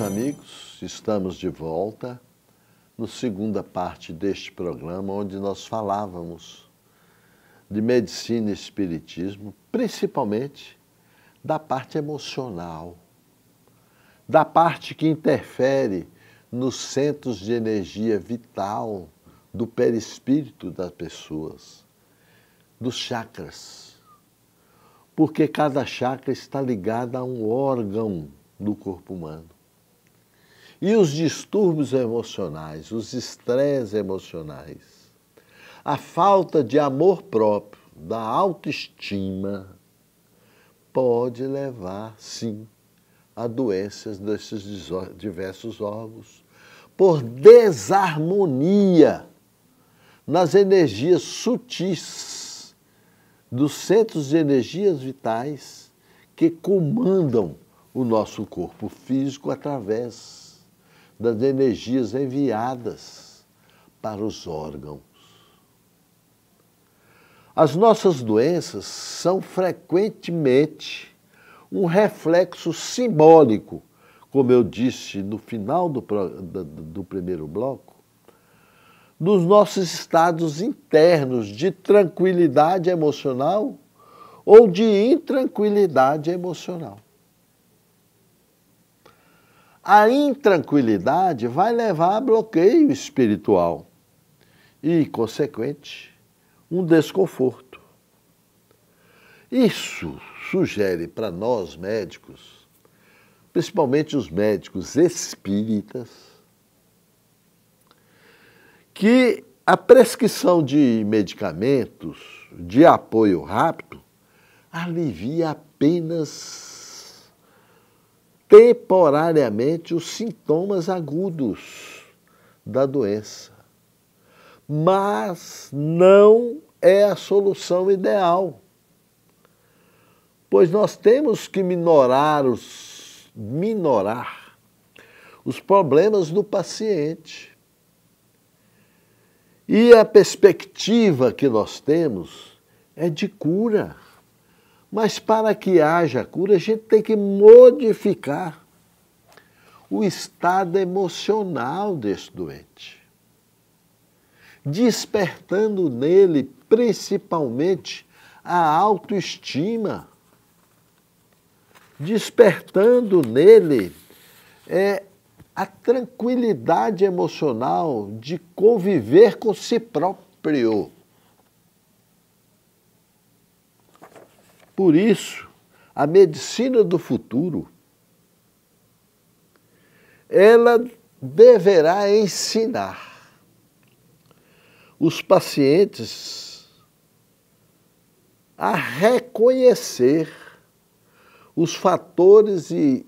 amigos, estamos de volta na segunda parte deste programa, onde nós falávamos de medicina e espiritismo, principalmente da parte emocional, da parte que interfere nos centros de energia vital do perispírito das pessoas, dos chakras. Porque cada chakra está ligado a um órgão do corpo humano. E os distúrbios emocionais, os estresses emocionais, a falta de amor próprio, da autoestima, pode levar, sim, a doenças desses diversos órgãos, por desarmonia nas energias sutis dos centros de energias vitais que comandam o nosso corpo físico através das energias enviadas para os órgãos. As nossas doenças são frequentemente um reflexo simbólico, como eu disse no final do, do, primeiro bloco, dos nossos estados internos de tranquilidade emocional ou de intranquilidade emocional. A intranquilidade vai levar a bloqueio espiritual e, consequente, um desconforto. Isso sugere para nós médicos, principalmente os médicos espíritas, que a prescrição de medicamentos de apoio rápido alivia apenas temporariamente os sintomas agudos da doença. Mas não é a solução ideal, pois nós temos que minorar os, minorar os problemas do paciente. E a perspectiva que nós temos é de cura. Mas para que haja cura, a gente tem que modificar o estado emocional desse doente, despertando nele principalmente a autoestima, despertando nele é, a tranquilidade emocional de conviver com si próprio Por isso, a medicina do futuro ela deverá ensinar os pacientes a reconhecer os fatores e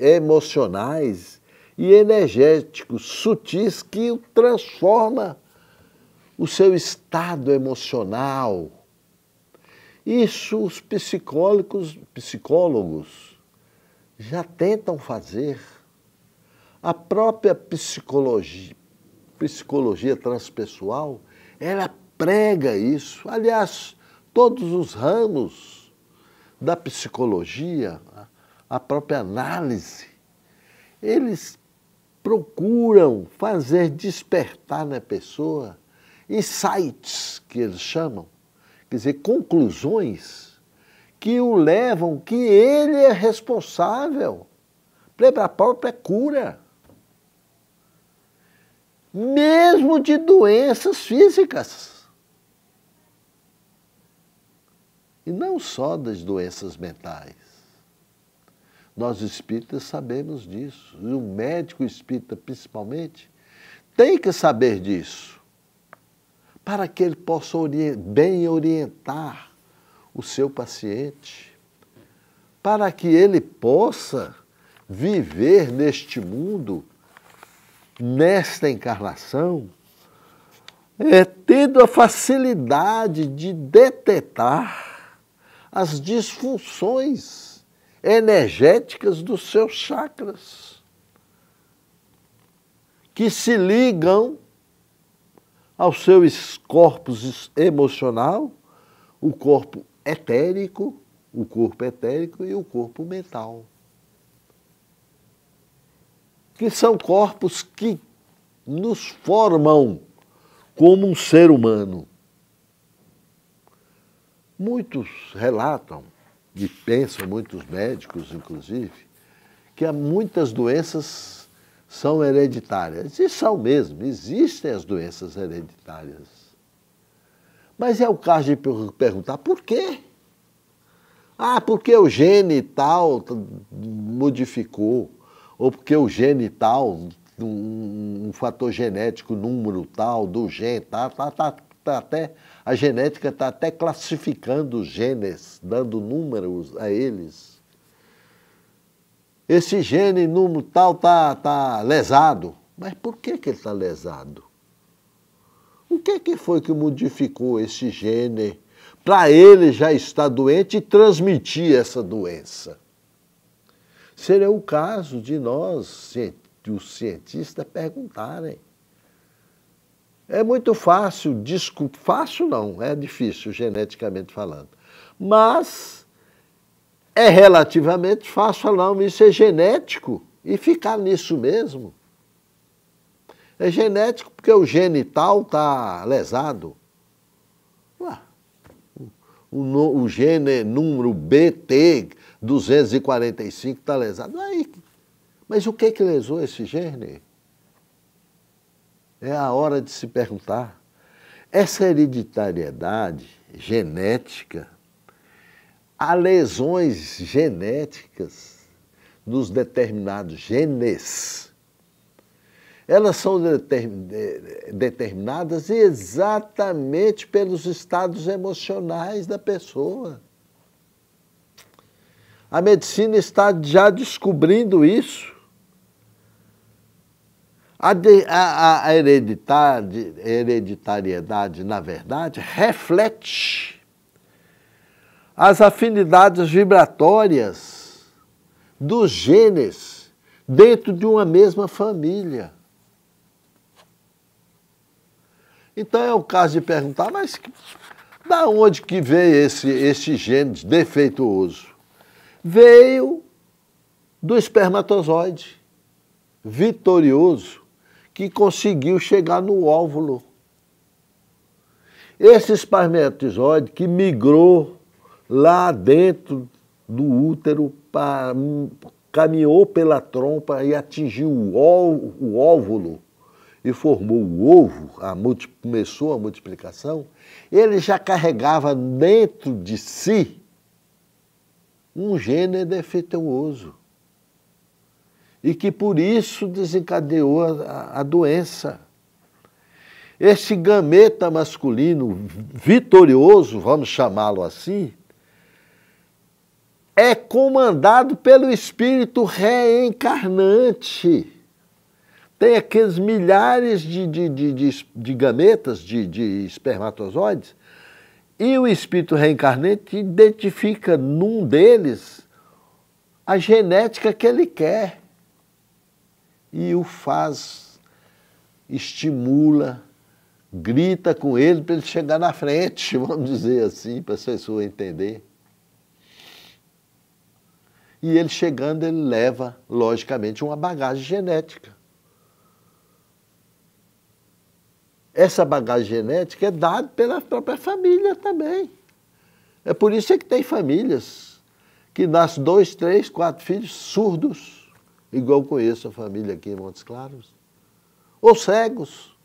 emocionais e energéticos sutis que transforma o seu estado emocional, isso os psicólogos, psicólogos já tentam fazer. A própria psicologia, psicologia transpessoal, ela prega isso. Aliás, todos os ramos da psicologia, a própria análise, eles procuram fazer despertar na pessoa insights, que eles chamam, quer dizer, conclusões que o levam que ele é responsável pela própria cura. Mesmo de doenças físicas. E não só das doenças mentais. Nós espíritas sabemos disso. E o médico espírita, principalmente, tem que saber disso para que ele possa bem orientar o seu paciente, para que ele possa viver neste mundo, nesta encarnação, é, tendo a facilidade de detectar as disfunções energéticas dos seus chakras, que se ligam ao seu corpo emocional, o corpo etérico, o corpo etérico e o corpo mental. Que são corpos que nos formam como um ser humano. Muitos relatam, e pensam, muitos médicos inclusive, que há muitas doenças são hereditárias. E são mesmo, existem as doenças hereditárias. Mas é o caso de perguntar por quê? Ah, porque o gene tal modificou, ou porque o gene tal, um, um fator genético, número tal, do gene, tá, tá, tá, tá até, a genética está até classificando os genes, dando números a eles esse gene número tal está tá lesado. Mas por que, que ele está lesado? O que, que foi que modificou esse gene para ele já estar doente e transmitir essa doença? Seria o caso de nós, os cientistas, perguntarem. É muito fácil, desculpa, fácil não, é difícil geneticamente falando. Mas é relativamente fácil falar, mas isso é genético e ficar nisso mesmo. É genético porque o genital está lesado. Ué, o, o, o gene número BT 245 está lesado. Aí, mas o que que lesou esse gene? É a hora de se perguntar. Essa hereditariedade genética Há lesões genéticas nos determinados genes. Elas são determinadas exatamente pelos estados emocionais da pessoa. A medicina está já descobrindo isso. A, de, a, a hereditariedade, na verdade, reflete as afinidades vibratórias dos genes dentro de uma mesma família. Então é o caso de perguntar, mas da onde que veio esse, esse gene defeituoso? Veio do espermatozoide vitorioso que conseguiu chegar no óvulo. Esse espermatozoide que migrou lá dentro do útero, hum, caminhou pela trompa e atingiu o, o óvulo e formou o ovo, a multi, começou a multiplicação, ele já carregava dentro de si um gene defeituoso. E que por isso desencadeou a, a doença. Esse gameta masculino vitorioso, vamos chamá-lo assim, é comandado pelo espírito reencarnante. Tem aqueles milhares de, de, de, de, de gametas, de, de espermatozoides, e o espírito reencarnante identifica num deles a genética que ele quer e o faz, estimula, grita com ele para ele chegar na frente, vamos dizer assim, para a pessoa entender. E ele chegando, ele leva, logicamente, uma bagagem genética. Essa bagagem genética é dada pela própria família também. É por isso é que tem famílias que nascem dois, três, quatro filhos surdos, igual conheço a família aqui em Montes Claros, ou cegos.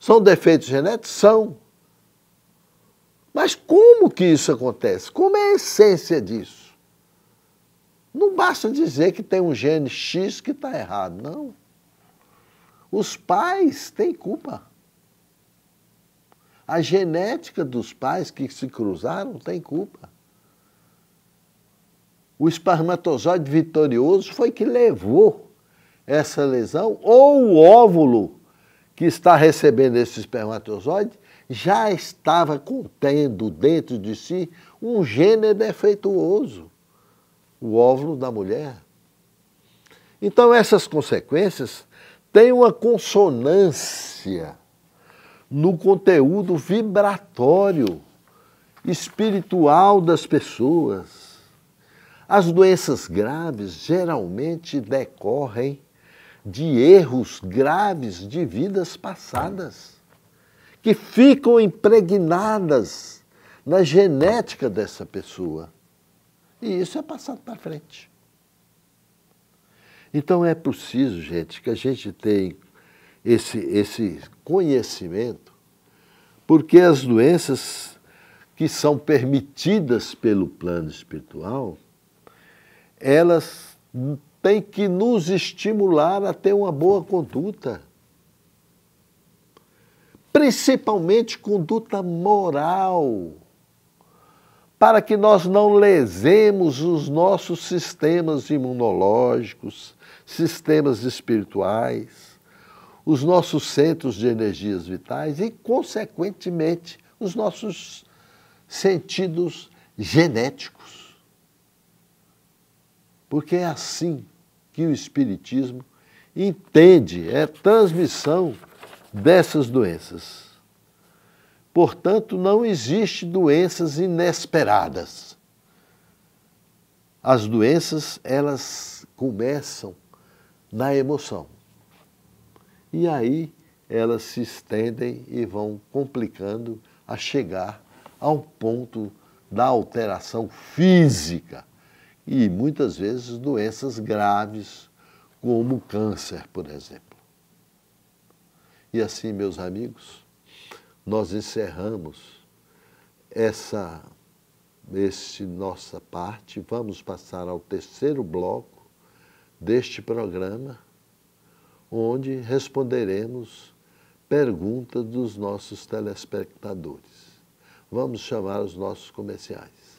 São defeitos genéticos? São. Mas como que isso acontece? Como é a essência disso? Não basta dizer que tem um gene X que está errado, não. Os pais têm culpa. A genética dos pais que se cruzaram tem culpa. O espermatozoide vitorioso foi que levou essa lesão, ou o óvulo que está recebendo esse espermatozoide já estava contendo dentro de si um gene defeituoso o óvulo da mulher. Então, essas consequências têm uma consonância no conteúdo vibratório, espiritual das pessoas. As doenças graves geralmente decorrem de erros graves de vidas passadas, que ficam impregnadas na genética dessa pessoa. E isso é passado para frente. Então é preciso, gente, que a gente tenha esse, esse conhecimento, porque as doenças que são permitidas pelo plano espiritual, elas têm que nos estimular a ter uma boa conduta. Principalmente conduta moral para que nós não lesemos os nossos sistemas imunológicos, sistemas espirituais, os nossos centros de energias vitais e, consequentemente, os nossos sentidos genéticos. Porque é assim que o Espiritismo entende, é transmissão dessas doenças. Portanto, não existe doenças inesperadas. As doenças, elas começam na emoção. E aí elas se estendem e vão complicando a chegar ao ponto da alteração física e muitas vezes doenças graves, como câncer, por exemplo. E assim, meus amigos, nós encerramos essa esse nossa parte, vamos passar ao terceiro bloco deste programa, onde responderemos perguntas dos nossos telespectadores. Vamos chamar os nossos comerciais.